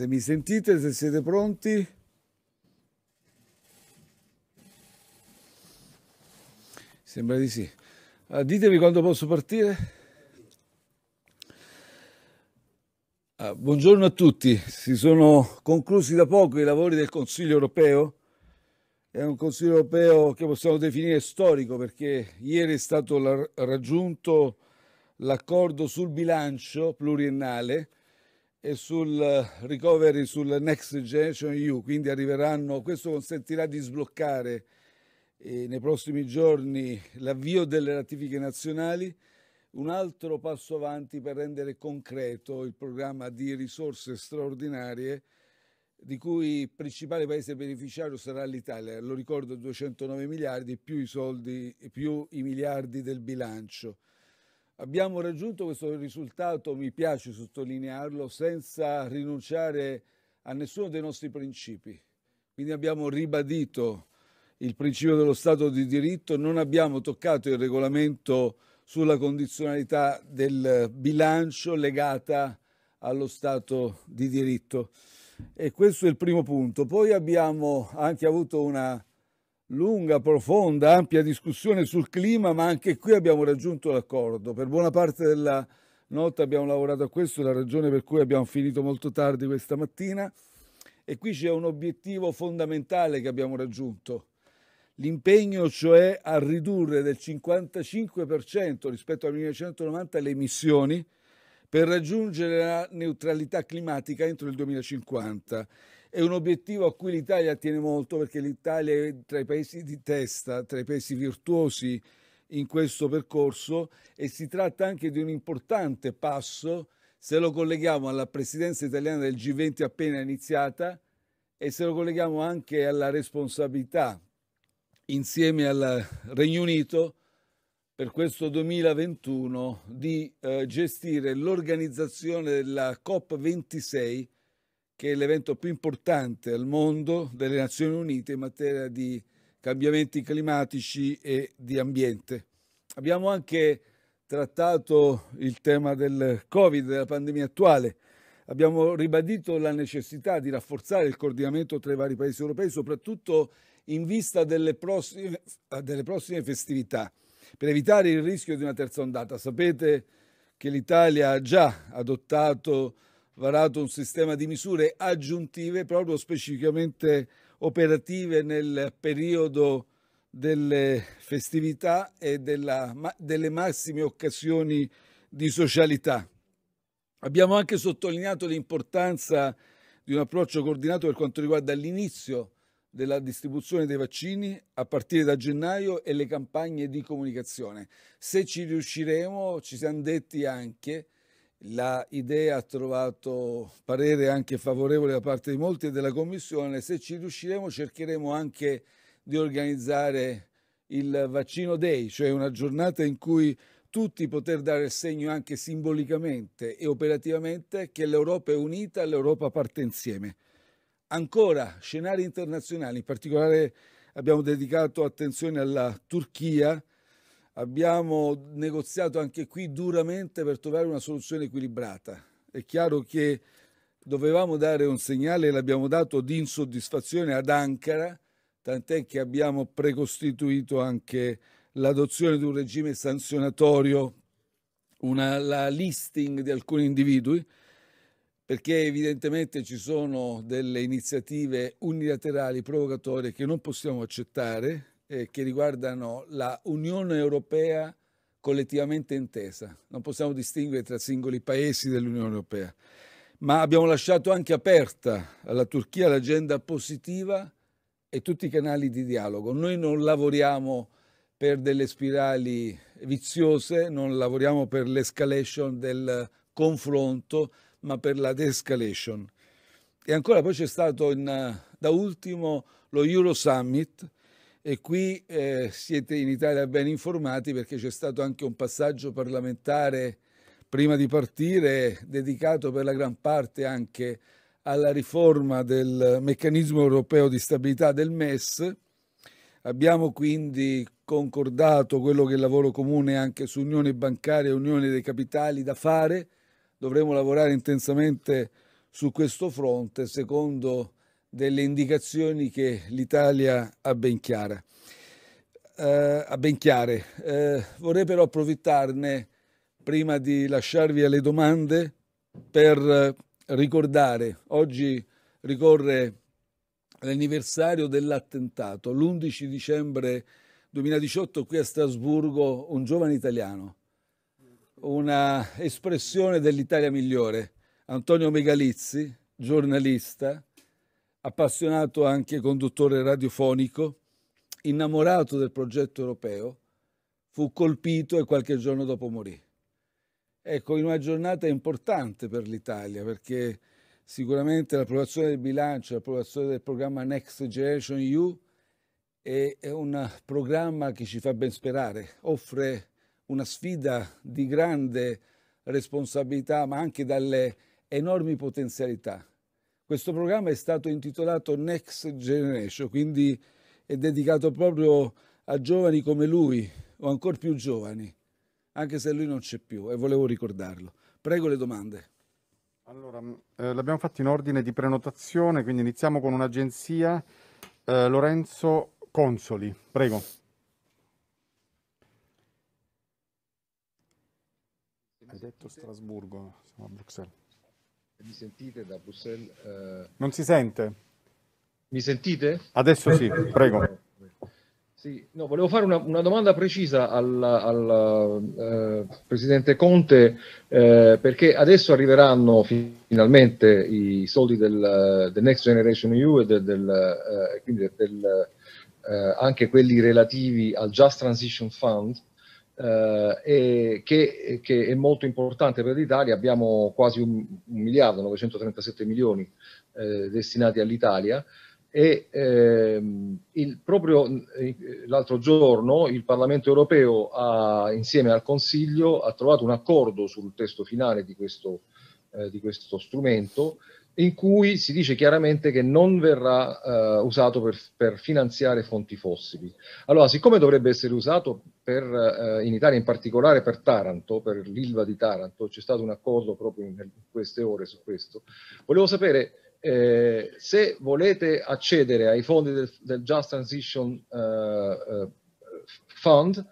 Se mi sentite, se siete pronti. Sembra di sì. Uh, ditemi quando posso partire. Uh, buongiorno a tutti. Si sono conclusi da poco i lavori del Consiglio europeo. È un Consiglio europeo che possiamo definire storico perché ieri è stato raggiunto l'accordo sul bilancio pluriennale e sul eh, recovery, sul Next Generation EU, quindi arriveranno, questo consentirà di sbloccare eh, nei prossimi giorni l'avvio delle ratifiche nazionali, un altro passo avanti per rendere concreto il programma di risorse straordinarie di cui il principale paese beneficiario sarà l'Italia, lo ricordo 209 miliardi più i soldi più i miliardi del bilancio. Abbiamo raggiunto questo risultato, mi piace sottolinearlo, senza rinunciare a nessuno dei nostri principi. Quindi abbiamo ribadito il principio dello Stato di diritto, non abbiamo toccato il regolamento sulla condizionalità del bilancio legata allo Stato di diritto. E questo è il primo punto. Poi abbiamo anche avuto una lunga, profonda, ampia discussione sul clima, ma anche qui abbiamo raggiunto l'accordo. Per buona parte della notte abbiamo lavorato a questo, la ragione per cui abbiamo finito molto tardi questa mattina. E qui c'è un obiettivo fondamentale che abbiamo raggiunto. L'impegno cioè a ridurre del 55% rispetto al 1990 le emissioni per raggiungere la neutralità climatica entro il 2050 è un obiettivo a cui l'Italia tiene molto perché l'Italia è tra i paesi di testa, tra i paesi virtuosi in questo percorso e si tratta anche di un importante passo se lo colleghiamo alla presidenza italiana del G20 appena iniziata e se lo colleghiamo anche alla responsabilità insieme al Regno Unito per questo 2021 di eh, gestire l'organizzazione della COP26 che è l'evento più importante al mondo delle Nazioni Unite in materia di cambiamenti climatici e di ambiente. Abbiamo anche trattato il tema del Covid, della pandemia attuale. Abbiamo ribadito la necessità di rafforzare il coordinamento tra i vari paesi europei, soprattutto in vista delle prossime, delle prossime festività, per evitare il rischio di una terza ondata. Sapete che l'Italia ha già adottato varato un sistema di misure aggiuntive proprio specificamente operative nel periodo delle festività e della, delle massime occasioni di socialità. Abbiamo anche sottolineato l'importanza di un approccio coordinato per quanto riguarda l'inizio della distribuzione dei vaccini a partire da gennaio e le campagne di comunicazione. Se ci riusciremo, ci siamo detti anche la idea ha trovato parere anche favorevole da parte di molti della Commissione. Se ci riusciremo cercheremo anche di organizzare il vaccino day, cioè una giornata in cui tutti poter dare il segno anche simbolicamente e operativamente che l'Europa è unita e l'Europa parte insieme. Ancora scenari internazionali, in particolare abbiamo dedicato attenzione alla Turchia, Abbiamo negoziato anche qui duramente per trovare una soluzione equilibrata. È chiaro che dovevamo dare un segnale, l'abbiamo dato, di insoddisfazione ad Ankara, tant'è che abbiamo precostituito anche l'adozione di un regime sanzionatorio, una, la listing di alcuni individui, perché evidentemente ci sono delle iniziative unilaterali provocatorie che non possiamo accettare eh, che riguardano la Unione Europea collettivamente intesa. Non possiamo distinguere tra singoli paesi dell'Unione Europea, ma abbiamo lasciato anche aperta alla Turchia l'agenda positiva e tutti i canali di dialogo. Noi non lavoriamo per delle spirali viziose, non lavoriamo per l'escalation del confronto, ma per la de-escalation. E ancora poi c'è stato in, da ultimo lo Euro Summit e qui eh, siete in Italia ben informati perché c'è stato anche un passaggio parlamentare prima di partire dedicato per la gran parte anche alla riforma del meccanismo europeo di stabilità del MES. Abbiamo quindi concordato quello che è il lavoro comune anche su unione bancaria e unione dei capitali da fare. Dovremo lavorare intensamente su questo fronte secondo delle indicazioni che l'Italia ha ben, chiara, eh, ha ben chiare. Eh, vorrei però approfittarne, prima di lasciarvi alle domande, per ricordare, oggi ricorre l'anniversario dell'attentato, l'11 dicembre 2018 qui a Strasburgo, un giovane italiano, una espressione dell'Italia migliore, Antonio Megalizzi, giornalista, appassionato anche conduttore radiofonico, innamorato del progetto europeo, fu colpito e qualche giorno dopo morì. Ecco, in una giornata importante per l'Italia perché sicuramente l'approvazione del bilancio, l'approvazione del programma Next Generation EU è, è un programma che ci fa ben sperare, offre una sfida di grande responsabilità ma anche dalle enormi potenzialità questo programma è stato intitolato Next Generation, quindi è dedicato proprio a giovani come lui o ancora più giovani, anche se lui non c'è più e volevo ricordarlo. Prego le domande. Allora, mm, eh, l'abbiamo fatto in ordine di prenotazione, quindi iniziamo con un'agenzia. Eh, Lorenzo Consoli, prego. Hai detto Strasburgo, siamo a Bruxelles. Mi sentite da Bruxelles? Eh... Non si sente. Mi sentite? Adesso sì, prego. Sì, no, volevo fare una, una domanda precisa al, al eh, Presidente Conte eh, perché adesso arriveranno finalmente i soldi del, del Next Generation EU e del, del, eh, quindi eh, anche quelli relativi al Just Transition Fund eh, che, che, è molto importante per l'Italia, abbiamo quasi un, un miliardo 937 milioni eh, destinati all'Italia e ehm, il, proprio eh, l'altro giorno il Parlamento europeo ha, insieme al Consiglio ha trovato un accordo sul testo finale di questo, eh, di questo strumento in cui si dice chiaramente che non verrà uh, usato per, per, finanziare fonti fossili. Allora, siccome dovrebbe essere usato per, uh, in Italia, in particolare per Taranto, per l'Ilva di Taranto, c'è stato un accordo proprio in queste ore su questo, volevo sapere eh, se volete accedere ai fondi del, del Just Transition uh, Fund,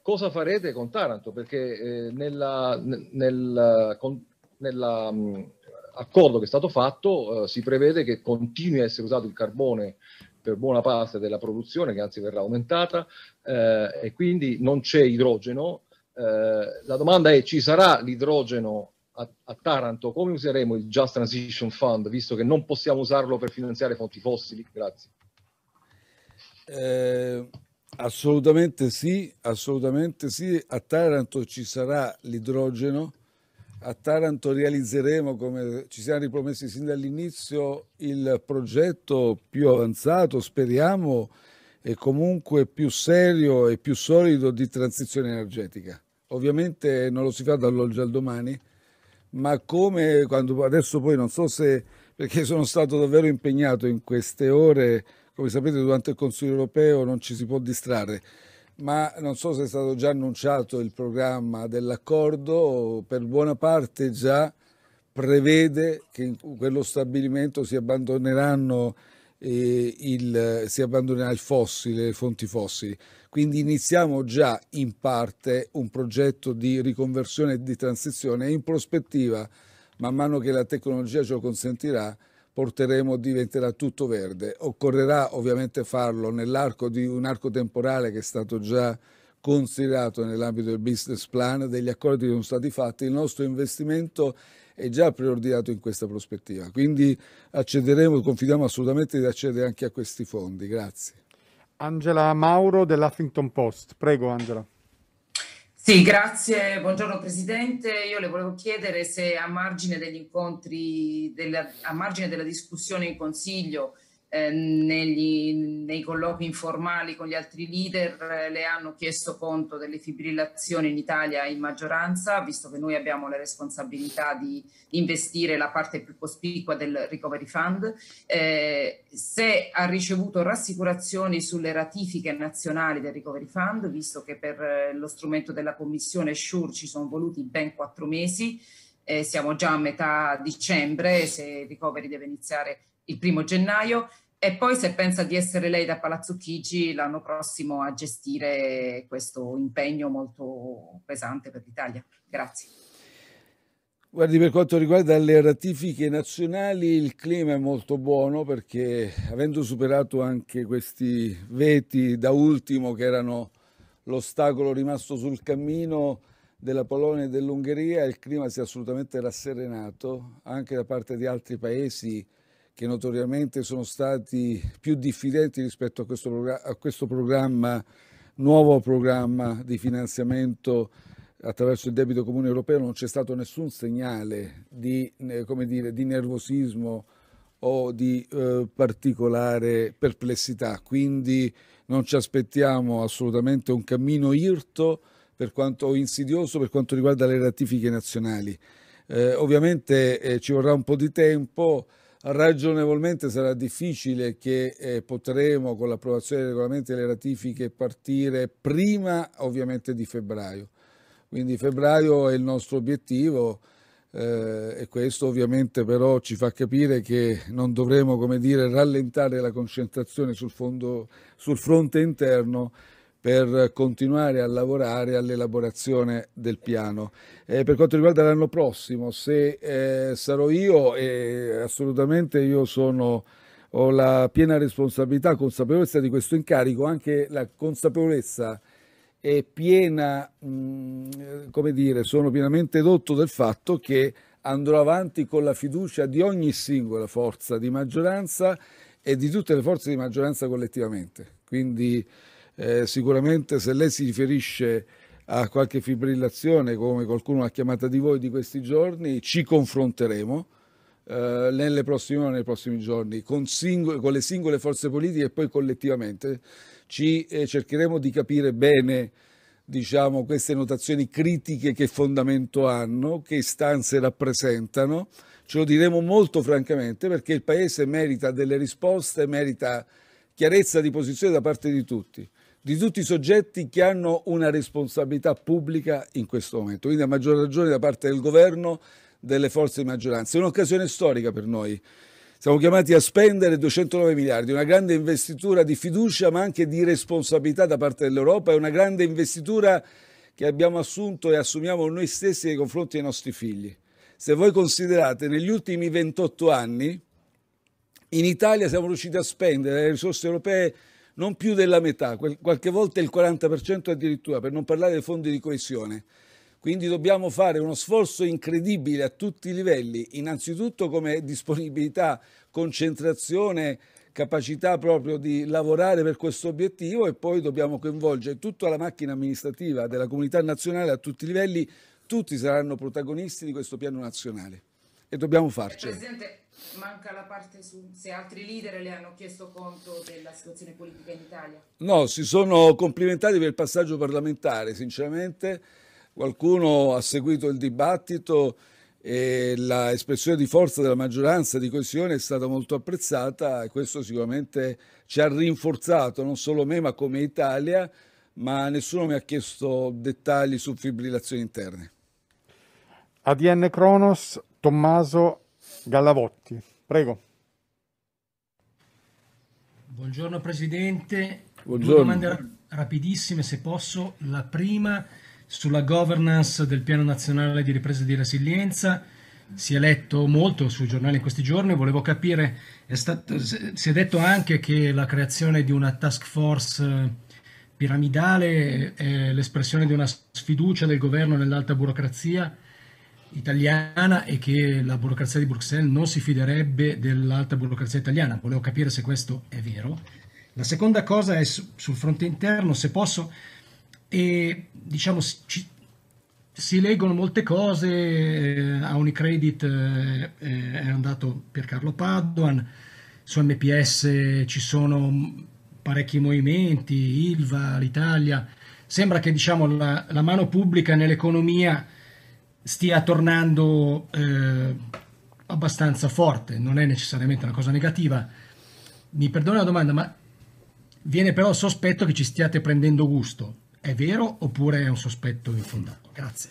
cosa farete con Taranto? Perché eh, nella, nella, con, nella um, accordo che è stato fatto eh, si prevede che continui a essere usato il carbone per buona parte della produzione, che anzi verrà aumentata, eh, e quindi non c'è idrogeno. Eh, la domanda è, ci sarà l'idrogeno a, a, Taranto? Come useremo il Just Transition Fund, visto che non possiamo usarlo per finanziare fonti fossili? Grazie. Eh, assolutamente sì, assolutamente sì. A Taranto ci sarà l'idrogeno a Taranto realizzeremo, come ci siamo ripromessi sin dall'inizio, il progetto più avanzato, speriamo, e comunque più serio e più solido di transizione energetica. Ovviamente non lo si fa dall'oggi al domani, ma come quando adesso poi non so se perché sono stato davvero impegnato in queste ore, come sapete durante il Consiglio europeo non ci si può distrarre ma non so se è stato già annunciato il programma dell'accordo, per buona parte già prevede che in quello stabilimento si abbandoneranno eh, il, si abbandonerà il fossile, le fonti fossili. Quindi iniziamo già in parte un progetto di riconversione e di transizione e in prospettiva, man mano che la tecnologia ce lo consentirà, porteremo diventerà tutto verde. Occorrerà ovviamente farlo nell'arco di un arco temporale che è stato già considerato nell'ambito del business plan, degli accordi che sono stati fatti, il nostro investimento è già preordinato in questa prospettiva. Quindi accederemo, confidiamo assolutamente di accedere anche a questi fondi. Grazie. Angela Mauro dell'Huffington Post. Prego Angela. Sì, grazie, buongiorno Presidente. Io le volevo chiedere se a margine degli incontri, della, a margine della discussione in Consiglio, eh, negli, nei colloqui informali con gli altri leader eh, le hanno chiesto conto delle fibrillazioni in Italia in maggioranza, visto che noi abbiamo la responsabilità di investire la parte più cospicua del Recovery Fund. Eh, se ha ricevuto rassicurazioni sulle ratifiche nazionali del Recovery Fund, visto che per eh, lo strumento della Commissione SURE ci sono voluti ben quattro mesi, eh, siamo già a metà dicembre, se il recovery deve iniziare il primo gennaio e poi se pensa di essere lei da Palazzo Chigi l'anno prossimo a gestire questo impegno molto pesante per l'Italia. Grazie. Guardi, per quanto riguarda le ratifiche nazionali, il clima è molto buono perché avendo superato anche questi veti da ultimo che erano l'ostacolo rimasto sul cammino della Polonia e dell'Ungheria, il clima si è assolutamente rasserenato anche da parte di altri paesi che notoriamente sono stati più diffidenti rispetto a questo, a questo programma, nuovo programma di finanziamento attraverso il debito comune europeo, non c'è stato nessun segnale di, eh, come dire, di nervosismo o di eh, particolare perplessità. Quindi non ci aspettiamo assolutamente un cammino irto per quanto, o insidioso per quanto riguarda le ratifiche nazionali. Eh, ovviamente eh, ci vorrà un po' di tempo ragionevolmente sarà difficile che eh, potremo con l'approvazione dei regolamenti e le ratifiche partire prima ovviamente di febbraio. Quindi febbraio è il nostro obiettivo eh, e questo ovviamente però ci fa capire che non dovremo come dire, rallentare la concentrazione sul, fondo, sul fronte interno per continuare a lavorare all'elaborazione del piano. Eh, per quanto riguarda l'anno prossimo, se eh, sarò io, eh, assolutamente io sono, ho la piena responsabilità, consapevolezza di questo incarico, anche la consapevolezza è piena, mh, come dire, sono pienamente dotto del fatto che andrò avanti con la fiducia di ogni singola forza di maggioranza e di tutte le forze di maggioranza collettivamente. Quindi eh, sicuramente se lei si riferisce a qualche fibrillazione, come qualcuno ha chiamata di voi di questi giorni, ci confronteremo eh, nelle prossime ore, nei prossimi giorni, con, singole, con, le singole forze politiche e poi collettivamente. Ci, eh, cercheremo di capire bene diciamo, queste notazioni critiche che fondamento hanno, che istanze rappresentano. Ce lo diremo molto francamente perché il Paese merita delle risposte, merita chiarezza di posizione da parte di tutti di tutti i soggetti che hanno una responsabilità pubblica in questo momento, quindi a maggior ragione da parte del governo, delle forze di maggioranza. È un'occasione storica per noi. Siamo chiamati a spendere 209 miliardi, una grande investitura di fiducia ma anche di responsabilità da parte dell'Europa, è una grande investitura che abbiamo assunto e assumiamo noi stessi nei confronti dei nostri figli. Se voi considerate negli ultimi 28 anni, in Italia siamo riusciti a spendere le risorse europee non più della metà, qualche volta il 40% addirittura, per non parlare dei fondi di coesione. Quindi dobbiamo fare uno sforzo incredibile a tutti i livelli, innanzitutto come disponibilità, concentrazione, capacità proprio di lavorare per questo obiettivo e poi dobbiamo coinvolgere tutta la macchina amministrativa della comunità nazionale a tutti i livelli, tutti saranno protagonisti di questo piano nazionale e dobbiamo farcela. Presidente manca la parte su se altri leader le hanno chiesto conto della situazione politica in Italia. No, si sono complimentati per il passaggio parlamentare, sinceramente qualcuno ha seguito il dibattito e l'espressione di forza della maggioranza di coesione è stata molto apprezzata e questo sicuramente ci ha rinforzato, non solo me ma come Italia, ma nessuno mi ha chiesto dettagli su fibrillazioni interne. ADN Cronos, Tommaso Gallavotti, prego. Buongiorno Presidente, Buongiorno. due domande rapidissime se posso. La prima sulla governance del Piano Nazionale di Ripresa e di Resilienza. Si è letto molto sui giornali in questi giorni, volevo capire, è stato, si è detto anche che la creazione di una task force eh, piramidale è l'espressione di una sfiducia del governo nell'alta burocrazia italiana e che la burocrazia di Bruxelles non si fiderebbe dell'alta burocrazia italiana. Volevo capire se questo è vero. La seconda cosa è su, sul fronte interno, se posso, e diciamo ci, si leggono molte cose, eh, a Unicredit eh, eh è andato per Carlo Padoan, su MPS ci sono parecchi movimenti, Ilva, l'Italia, sembra che diciamo, la, la mano pubblica nell'economia stia tornando eh, abbastanza forte, non è necessariamente una cosa negativa. Mi perdono la domanda, ma viene però il sospetto che ci stiate prendendo gusto. È vero oppure è un sospetto infondato? Grazie.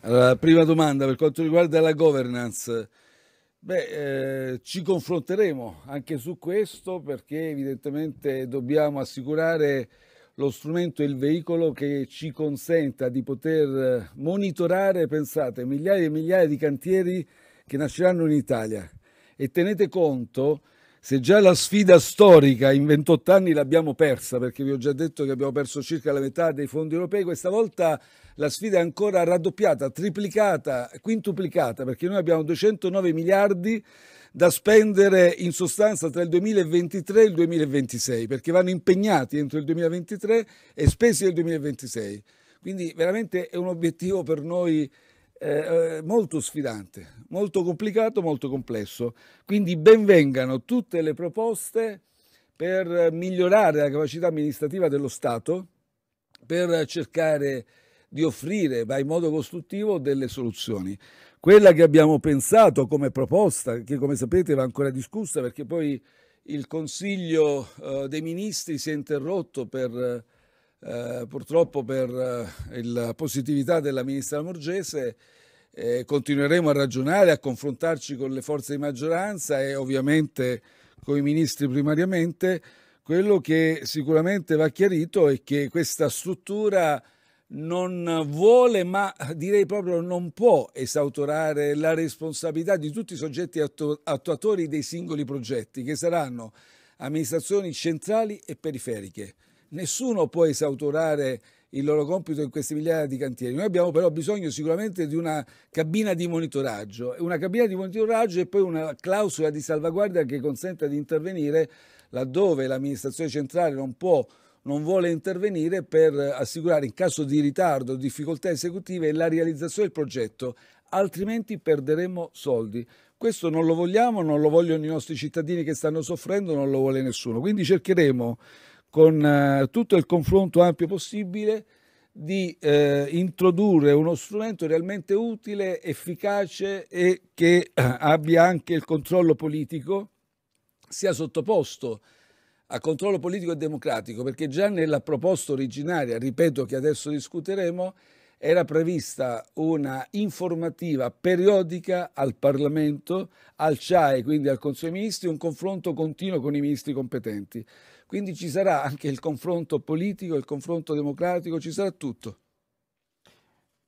Allora, prima domanda per quanto riguarda la governance. Beh, eh, ci confronteremo anche su questo perché evidentemente dobbiamo assicurare lo strumento e il veicolo che ci consenta di poter eh, monitorare, pensate, migliaia e migliaia di cantieri che nasceranno in Italia. E tenete conto, se già la sfida storica in 28 anni l'abbiamo persa, perché vi ho già detto che abbiamo perso circa la metà dei fondi europei, questa volta la sfida è ancora raddoppiata, triplicata, quintuplicata, perché noi abbiamo 209 miliardi da spendere in sostanza tra il 2023 e il 2026, perché vanno impegnati entro il 2023 e spesi nel 2026. Quindi veramente è un obiettivo per noi eh, eh molto sfidante, molto complicato, molto complesso. Quindi benvengano tutte le proposte per migliorare la capacità amministrativa dello Stato, per cercare di offrire, ma in modo costruttivo, delle soluzioni. Quella che abbiamo pensato come proposta, che come sapete va ancora discussa perché poi il Consiglio eh, dei Ministri si è interrotto per, eh, purtroppo per eh, la positività della Ministra Morgese, continueremo a ragionare, a confrontarci con le forze di maggioranza e ovviamente con i ministri primariamente. Quello che sicuramente va chiarito è che questa struttura non vuole, ma direi proprio non può esautorare la responsabilità di tutti i soggetti attu attuatori dei singoli progetti, che saranno amministrazioni centrali e periferiche. Nessuno può esautorare il loro compito in queste migliaia di cantieri. Noi abbiamo però bisogno sicuramente di una cabina di monitoraggio, una cabina di monitoraggio e poi una clausola di salvaguardia che consenta di intervenire laddove l'amministrazione centrale non può non vuole intervenire per assicurare in caso di ritardo o difficoltà esecutive la realizzazione del progetto, altrimenti perderemo soldi. Questo non lo vogliamo, non lo vogliono i nostri cittadini che stanno soffrendo, non lo vuole nessuno. Quindi cercheremo con eh, tutto il confronto ampio possibile di eh, introdurre uno strumento realmente utile, efficace e che eh, abbia anche il controllo politico, sia sottoposto a controllo politico e democratico, perché già nella proposta originaria, ripeto che adesso discuteremo, era prevista una informativa periodica al Parlamento, al CIAE, quindi al Consiglio dei Ministri, un confronto continuo con i ministri competenti. Quindi ci sarà anche il confronto politico, il confronto democratico, ci sarà tutto.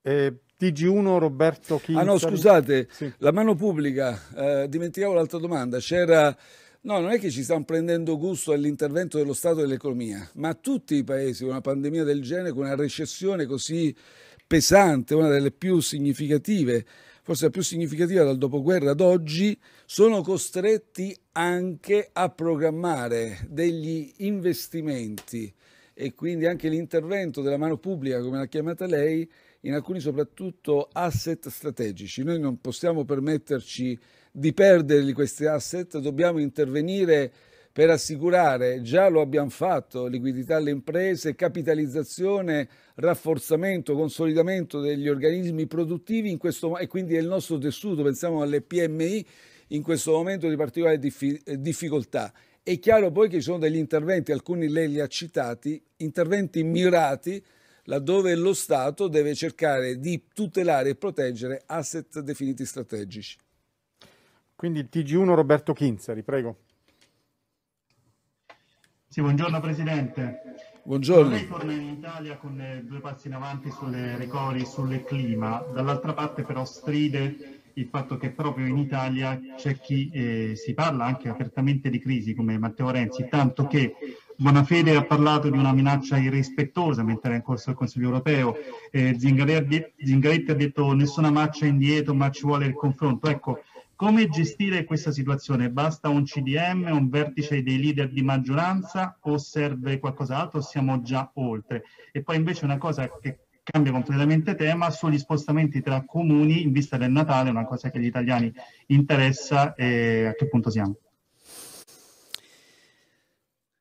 Eh, TG1 Roberto Chinzari. Ah no, scusate, sì. la mano pubblica, eh, dimenticavo l'altra domanda, c'era... No, non è che ci stiamo prendendo gusto all'intervento dello Stato e dell'economia, ma tutti i paesi con una pandemia del genere, con una recessione così pesante, una delle più significative, forse la più significativa dal dopoguerra ad oggi, sono costretti anche a programmare degli investimenti e quindi anche l'intervento della mano pubblica, come l'ha chiamata lei, in alcuni soprattutto asset strategici. Noi non possiamo permetterci di perdere questi asset, dobbiamo intervenire per assicurare, già lo abbiamo fatto, liquidità alle imprese, capitalizzazione, rafforzamento, consolidamento degli organismi produttivi questo, e quindi del nostro tessuto, pensiamo alle PMI, in questo momento di particolare eh, difficoltà. È chiaro poi che ci sono degli interventi, alcuni lei li ha citati, interventi mirati laddove lo Stato deve cercare di tutelare e proteggere asset definiti strategici. Quindi il TG1 Roberto Chinzari, prego. Sì, buongiorno Presidente. Buongiorno. Lei torna in Italia con eh, due passi in avanti sulle recovery, sul clima. Dall'altra parte però stride il fatto che proprio in Italia c'è chi eh, si parla anche apertamente di crisi come Matteo Renzi, tanto che Bonafede ha parlato di una minaccia irrispettosa mentre era in corso il Consiglio europeo, eh, Zingaretti ha detto nessuna marcia indietro ma ci vuole il confronto. Ecco, come gestire questa situazione? Basta un CDM, un vertice dei leader di maggioranza o serve qualcos'altro? Siamo già oltre. E poi invece una cosa che cambia completamente tema sugli spostamenti tra comuni in vista del Natale, una cosa che agli italiani interessa e eh, a che punto siamo.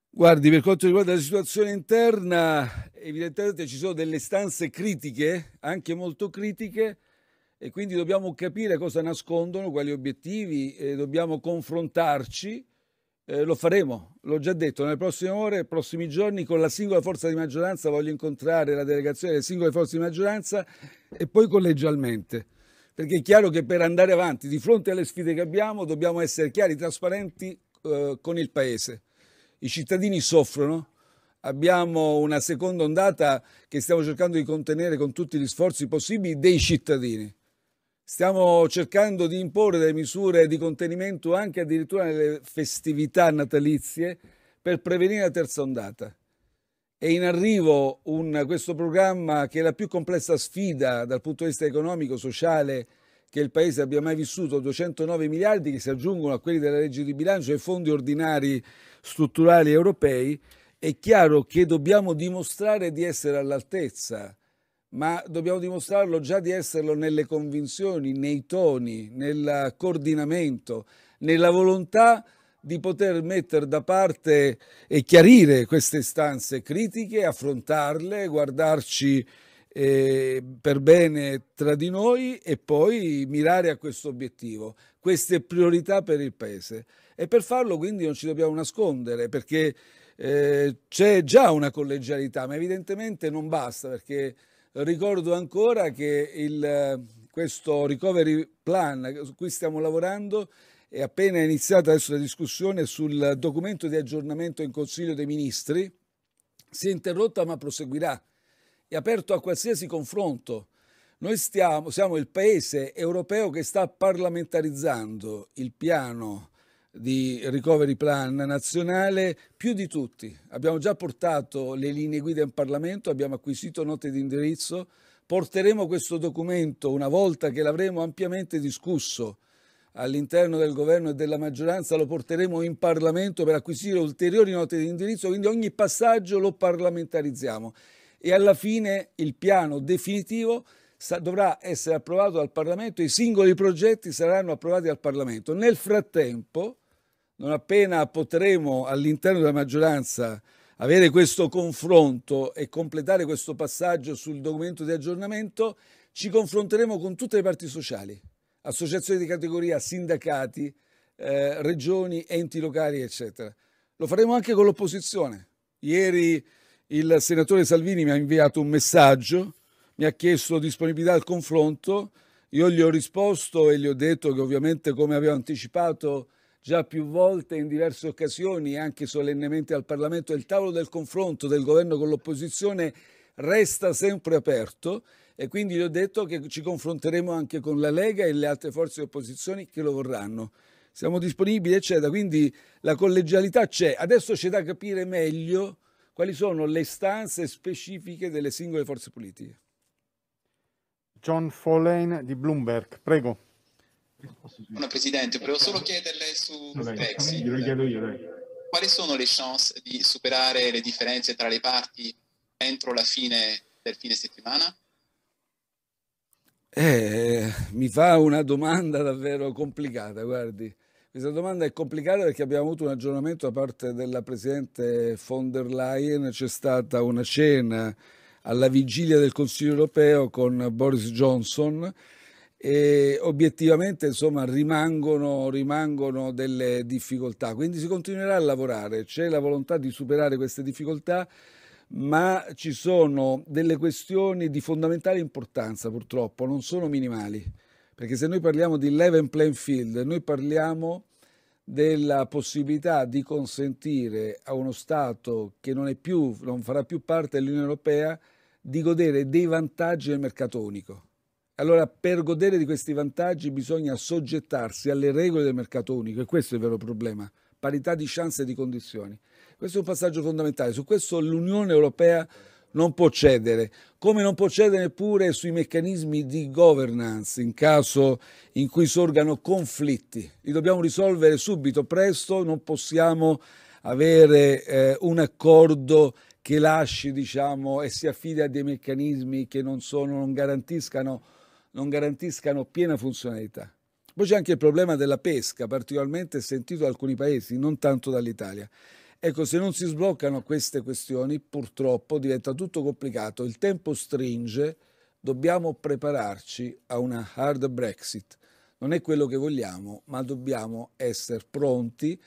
Guardi, per quanto riguarda la situazione interna, evidentemente ci sono delle stanze critiche, anche molto critiche, e quindi dobbiamo capire cosa nascondono, quali obiettivi, eh, dobbiamo confrontarci. Eh, lo faremo, l'ho già detto, nelle prossime ore, nei prossimi giorni con la singola forza di maggioranza voglio incontrare la delegazione delle singole forze di maggioranza e poi collegialmente, perché è chiaro che per andare avanti di fronte alle sfide che abbiamo dobbiamo essere chiari, trasparenti eh, con il Paese. I cittadini soffrono, abbiamo una seconda ondata che stiamo cercando di contenere con tutti gli sforzi possibili dei cittadini. Stiamo cercando di imporre delle misure di contenimento anche addirittura nelle festività natalizie per prevenire la terza ondata. È in arrivo un, questo programma che è la più complessa sfida dal punto di vista economico, sociale che il Paese abbia mai vissuto, 209 miliardi che si aggiungono a quelli della legge di bilancio e ai fondi ordinari strutturali europei. È chiaro che dobbiamo dimostrare di essere all'altezza ma dobbiamo dimostrarlo già di esserlo nelle convinzioni, nei toni, nel coordinamento, nella volontà di poter mettere da parte e chiarire queste istanze critiche, affrontarle, guardarci eh, per bene tra di noi e poi mirare a questo obiettivo, queste priorità per il Paese. E per farlo quindi non ci dobbiamo nascondere perché eh, c'è già una collegialità, ma evidentemente non basta perché Ricordo ancora che il, questo recovery plan su cui stiamo lavorando è appena iniziata adesso la discussione sul documento di aggiornamento in Consiglio dei Ministri, si è interrotta ma proseguirà, è aperto a qualsiasi confronto. Noi stiamo, siamo il paese europeo che sta parlamentarizzando il piano di recovery plan nazionale più di tutti. Abbiamo già portato le linee guida in Parlamento, abbiamo acquisito note di indirizzo, porteremo questo documento una volta che l'avremo ampiamente discusso all'interno del governo e della maggioranza, lo porteremo in Parlamento per acquisire ulteriori note di indirizzo, quindi ogni passaggio lo parlamentarizziamo e alla fine il piano definitivo dovrà essere approvato dal Parlamento, i singoli progetti saranno approvati dal Parlamento. Nel frattempo non appena potremo all'interno della maggioranza avere questo confronto e completare questo passaggio sul documento di aggiornamento, ci confronteremo con tutte le parti sociali, associazioni di categoria, sindacati, eh, regioni, enti locali, eccetera. Lo faremo anche con l'opposizione. Ieri il senatore Salvini mi ha inviato un messaggio, mi ha chiesto disponibilità al confronto, io gli ho risposto e gli ho detto che ovviamente come avevo anticipato già più volte in diverse occasioni, anche solennemente al Parlamento, il tavolo del confronto del governo con l'opposizione resta sempre aperto e quindi gli ho detto che ci confronteremo anche con la Lega e le altre forze di opposizione che lo vorranno. Siamo disponibili, eccetera. Quindi la collegialità c'è. Adesso c'è da capire meglio quali sono le stanze specifiche delle singole forze politiche. John Follein di Bloomberg, prego. Buona Presidente, volevo solo chiederle su Brexit. Quali sono le chance di superare le differenze tra le parti entro la fine del fine settimana? Eh, mi fa una domanda davvero complicata, guardi. Questa domanda è complicata perché abbiamo avuto un aggiornamento da parte della Presidente von der Leyen, c'è stata una cena alla vigilia del Consiglio europeo con Boris Johnson e obiettivamente insomma rimangono, rimangono delle difficoltà. Quindi si continuerà a lavorare, c'è la volontà di superare queste difficoltà ma ci sono delle questioni di fondamentale importanza purtroppo, non sono minimali, perché se noi parliamo di level playing Field, noi parliamo della possibilità di consentire a uno Stato che non, è più, non farà più parte dell'Unione Europea di godere dei vantaggi del mercato unico. Allora, per godere di questi vantaggi bisogna soggettarsi alle regole del mercato unico e questo è il vero problema, parità di chance e di condizioni. Questo è un passaggio fondamentale, su questo l'Unione Europea non può cedere, come non può cedere neppure sui meccanismi di governance in caso in cui sorgano conflitti. Li dobbiamo risolvere subito, presto, non possiamo avere eh, un accordo che lasci diciamo, e si affida a dei meccanismi che non, sono, non garantiscano non garantiscano piena funzionalità. Poi c'è anche il problema della pesca, particolarmente sentito da alcuni paesi, non tanto dall'Italia. Ecco, se non si sbloccano queste questioni, purtroppo diventa tutto complicato, il tempo stringe, dobbiamo prepararci a una hard Brexit. Non è quello che vogliamo, ma dobbiamo essere pronti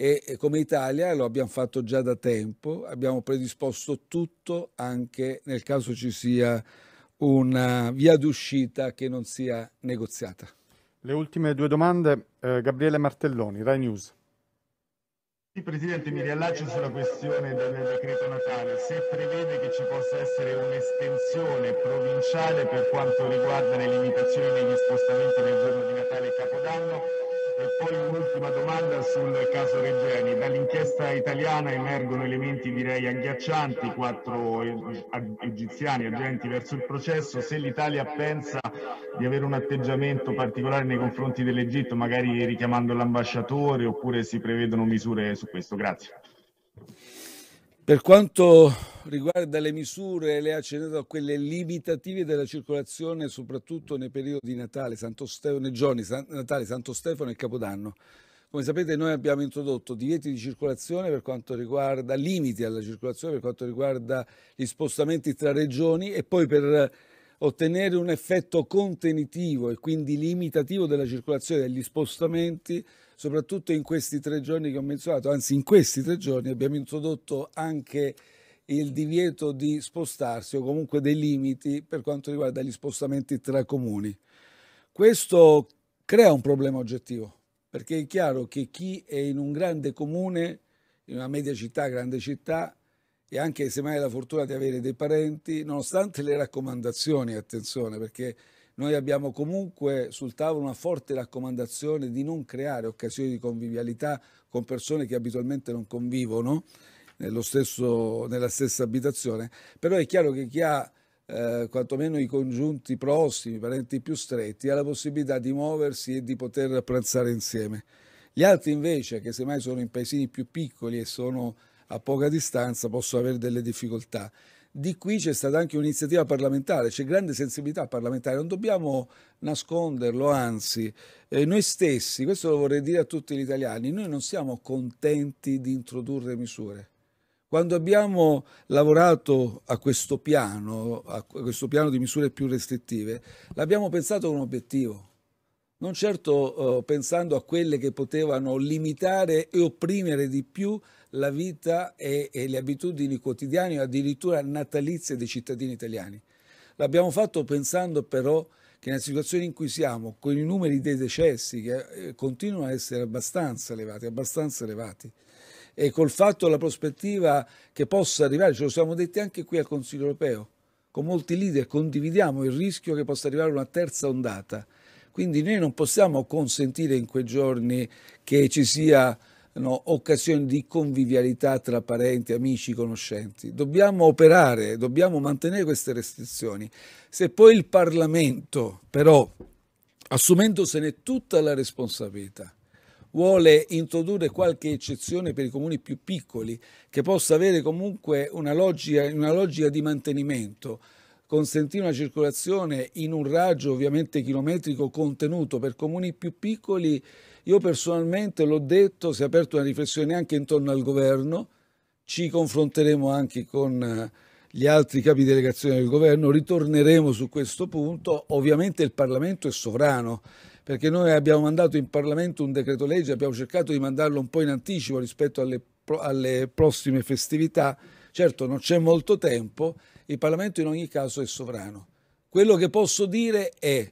e come Italia lo abbiamo fatto già da tempo, abbiamo predisposto tutto anche nel caso ci sia una via d'uscita che non sia negoziata. Le ultime due domande, eh, Gabriele Martelloni, Rai News. Sì, Presidente, mi riallaccio sulla questione del decreto Natale. Se prevede che ci possa essere un'estensione provinciale per quanto riguarda le limitazioni negli spostamenti nel giorno di Natale e Capodanno, e poi un'ultima domanda sul caso Regeni. Dall'inchiesta italiana emergono elementi direi agghiaccianti, quattro egiziani agenti verso il processo. Se l'Italia pensa di avere un atteggiamento particolare nei confronti dell'Egitto, magari richiamando l'ambasciatore oppure si prevedono misure su questo? Grazie. Per quanto riguarda le misure, le ha accennato a quelle limitative della circolazione, soprattutto nei periodi di Natale, Santo Stefano, nei giorni San, Natale, Santo Stefano e Capodanno. Come sapete noi abbiamo introdotto divieti di circolazione per quanto riguarda limiti alla circolazione per quanto riguarda gli spostamenti tra regioni e poi per ottenere un effetto contenitivo e quindi limitativo della circolazione degli spostamenti soprattutto in questi tre giorni che ho menzionato, anzi in questi tre giorni abbiamo introdotto anche il divieto di spostarsi o comunque dei limiti per quanto riguarda gli spostamenti tra comuni. Questo crea un problema oggettivo, perché è chiaro che chi è in un grande comune, in una media città, grande città, e anche se mai ha la fortuna di avere dei parenti, nonostante le raccomandazioni, attenzione, perché noi abbiamo comunque sul tavolo una forte raccomandazione di non creare occasioni di convivialità con persone che abitualmente non convivono stesso, nella stessa abitazione, però è chiaro che chi ha eh, quantomeno i congiunti prossimi, i parenti più stretti, ha la possibilità di muoversi e di poter pranzare insieme. Gli altri invece, che semmai sono in paesini più piccoli e sono a poca distanza, possono avere delle difficoltà di qui c'è stata anche un'iniziativa parlamentare, c'è grande sensibilità parlamentare, non dobbiamo nasconderlo, anzi eh, noi stessi, questo lo vorrei dire a tutti gli italiani, noi non siamo contenti di introdurre misure. Quando abbiamo lavorato a questo piano, a questo piano di misure più restrittive, l'abbiamo pensato con un obiettivo, non certo eh, pensando a quelle che potevano limitare e opprimere di più la vita e, e le abitudini quotidiane o addirittura natalizie dei cittadini italiani. L'abbiamo fatto pensando però che nella situazione in cui siamo, con i numeri dei decessi che eh, continuano a essere abbastanza elevati, abbastanza elevati, e col fatto la prospettiva che possa arrivare, ce lo siamo detti anche qui al Consiglio europeo, con molti leader condividiamo il rischio che possa arrivare una terza ondata. Quindi noi non possiamo consentire in quei giorni che ci sia occasioni di convivialità tra parenti, amici, conoscenti. Dobbiamo operare, dobbiamo mantenere queste restrizioni. Se poi il Parlamento, però, assumendosene tutta la responsabilità, vuole introdurre qualche eccezione per i comuni più piccoli, che possa avere comunque una logica, una logica di mantenimento, consentire una circolazione in un raggio ovviamente chilometrico contenuto per comuni più piccoli io personalmente l'ho detto, si è aperta una riflessione anche intorno al governo, ci confronteremo anche con eh, gli altri capi delegazione del governo, ritorneremo su questo punto. Ovviamente il Parlamento è sovrano, perché noi abbiamo mandato in Parlamento un decreto legge, abbiamo cercato di mandarlo un po' in anticipo rispetto alle, alle prossime festività. Certo, non c'è molto tempo, il Parlamento in ogni caso è sovrano. Quello che posso dire è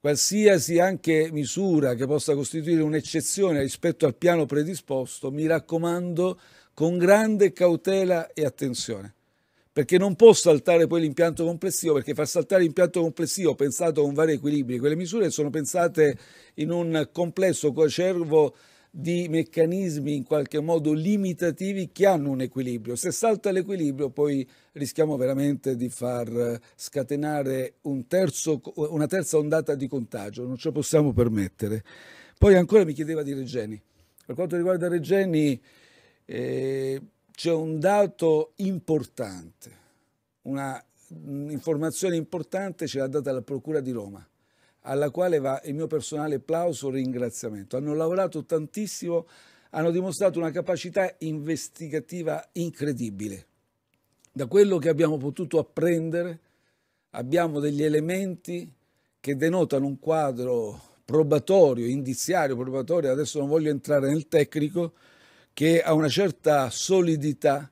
qualsiasi anche misura che possa costituire un'eccezione rispetto al piano predisposto, mi raccomando con grande cautela e attenzione, perché non può saltare poi l'impianto complessivo, perché far saltare l'impianto complessivo pensato con vari equilibri, quelle misure sono pensate in un complesso coacervo di meccanismi in qualche modo limitativi che hanno un equilibrio. Se salta l'equilibrio poi rischiamo veramente di far eh, scatenare un terzo, una terza ondata di contagio, non ce lo possiamo permettere. Poi ancora mi chiedeva di Regeni. Per quanto riguarda Regeni eh, c'è un dato importante, una mm, informazione importante ce l'ha data la Procura di Roma alla quale va il mio personale plauso e ringraziamento. Hanno lavorato tantissimo, hanno dimostrato una capacità investigativa incredibile. Da quello che abbiamo potuto apprendere abbiamo degli elementi che denotano un quadro probatorio, indiziario, probatorio, adesso non voglio entrare nel tecnico, che ha una certa solidità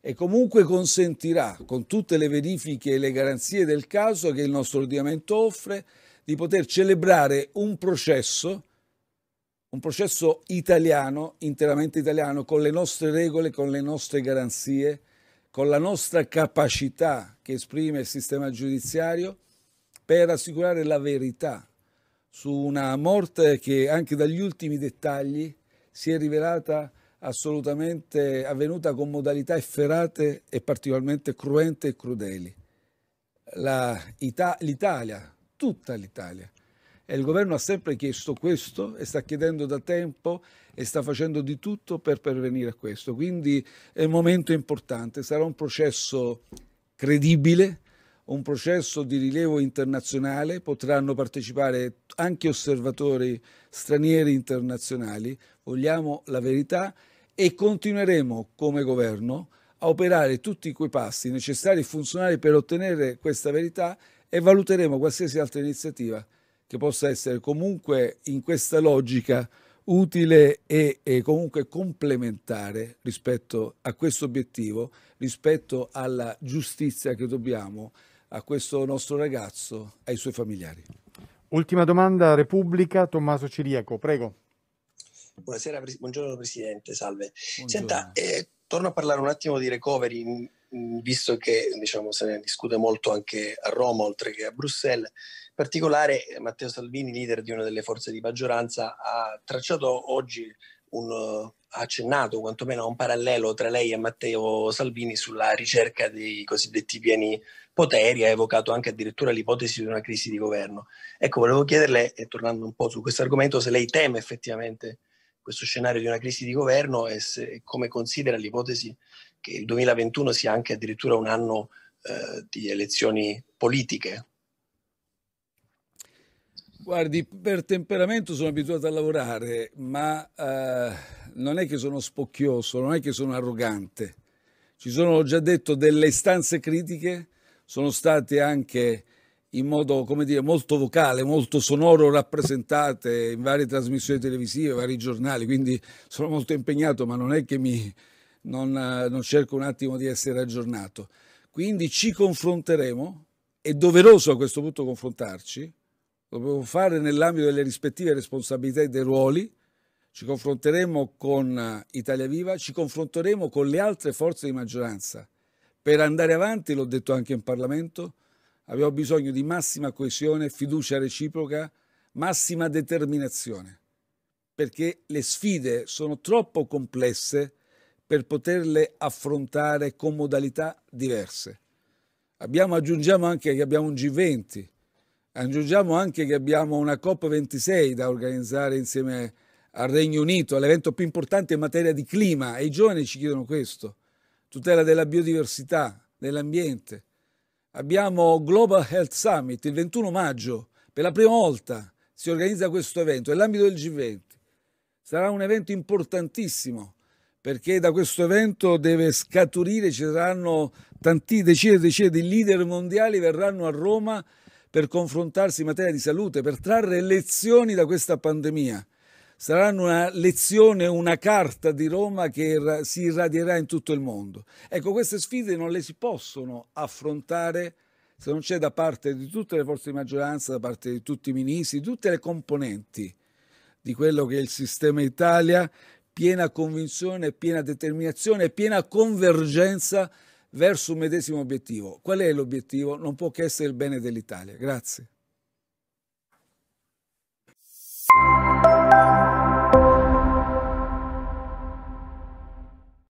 e comunque consentirà, con tutte le verifiche e le garanzie del caso che il nostro ordinamento offre, di poter celebrare un processo, un processo italiano, interamente italiano, con le nostre regole, con le nostre garanzie, con la nostra capacità che esprime il sistema giudiziario per assicurare la verità su una morte che anche dagli ultimi dettagli si è rivelata assolutamente avvenuta con modalità efferate e particolarmente cruente e crudeli. La, Ita, L'Italia, tutta l'Italia. E il governo ha sempre chiesto questo e sta chiedendo da tempo e sta facendo di tutto per pervenire a questo. Quindi è un momento importante, sarà un processo credibile, un processo di rilievo internazionale, potranno partecipare anche osservatori stranieri internazionali, vogliamo la verità e continueremo come governo a operare tutti quei passi necessari e funzionali per ottenere questa verità e valuteremo qualsiasi altra iniziativa che possa essere comunque in questa logica utile e, e, comunque complementare rispetto a questo obiettivo, rispetto alla giustizia che dobbiamo a questo nostro ragazzo, ai suoi familiari. Ultima domanda, Repubblica, Tommaso Ciriaco, prego. Buonasera, buongiorno Presidente, salve. Buongiorno. Senta, eh, torno a parlare un attimo di recovery visto che diciamo, se ne discute molto anche a Roma oltre che a Bruxelles. In particolare eh, Matteo Salvini, leader di una delle forze di maggioranza, ha tracciato oggi un, eh, accennato quantomeno a un parallelo tra lei e Matteo Salvini sulla ricerca dei cosiddetti pieni poteri, ha evocato anche addirittura l'ipotesi di una crisi di governo. Ecco, volevo chiederle, tornando un po' su questo argomento, se lei teme effettivamente questo scenario di una crisi di governo e se, come considera l'ipotesi che il 2021 sia anche addirittura un anno eh, di elezioni politiche? Guardi, per temperamento sono abituato a lavorare, ma eh, non è che sono spocchioso, non è che sono arrogante. Ci sono, ho già detto, delle istanze critiche, sono state anche in modo, come dire, molto vocale, molto sonoro rappresentate in varie trasmissioni televisive, vari giornali, quindi sono molto impegnato, ma non è che mi, non, eh, non cerco un attimo di essere aggiornato. Quindi ci confronteremo, è doveroso a questo punto confrontarci, lo dobbiamo fare nell'ambito delle rispettive responsabilità e dei ruoli, ci confronteremo con eh, Italia Viva, ci confronteremo con le altre forze di maggioranza. Per andare avanti, l'ho detto anche in Parlamento, abbiamo bisogno di massima coesione, fiducia reciproca, massima determinazione, perché le sfide sono troppo complesse per poterle affrontare con modalità diverse. Abbiamo, aggiungiamo anche che abbiamo un G20, aggiungiamo anche che abbiamo una COP26 da organizzare insieme al Regno Unito, l'evento più importante in materia di clima e i giovani ci chiedono questo, tutela della biodiversità, dell'ambiente. Abbiamo Global Health Summit il 21 maggio, per la prima volta si organizza questo evento nell'ambito del G20. Sarà un evento importantissimo perché da questo evento deve scaturire, ci saranno tanti, decine e decine di leader mondiali verranno a Roma per confrontarsi in materia di salute, per trarre lezioni da questa pandemia. Saranno una lezione, una carta di Roma che si irradierà in tutto il mondo. Ecco, queste sfide non le si possono affrontare se non c'è da parte di tutte le forze di maggioranza, da parte di tutti i ministri, di tutte le componenti di quello che è il sistema Italia, piena convinzione, piena determinazione, piena convergenza verso un medesimo obiettivo. Qual è l'obiettivo? Non può che essere il bene dell'Italia. Grazie.